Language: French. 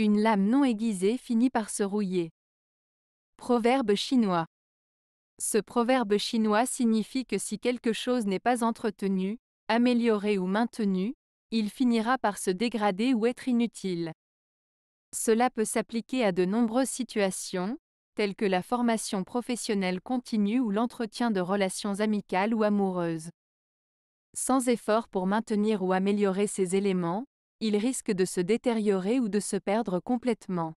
Une lame non aiguisée finit par se rouiller. Proverbe chinois. Ce proverbe chinois signifie que si quelque chose n'est pas entretenu, amélioré ou maintenu, il finira par se dégrader ou être inutile. Cela peut s'appliquer à de nombreuses situations, telles que la formation professionnelle continue ou l'entretien de relations amicales ou amoureuses. Sans effort pour maintenir ou améliorer ces éléments, il risque de se détériorer ou de se perdre complètement.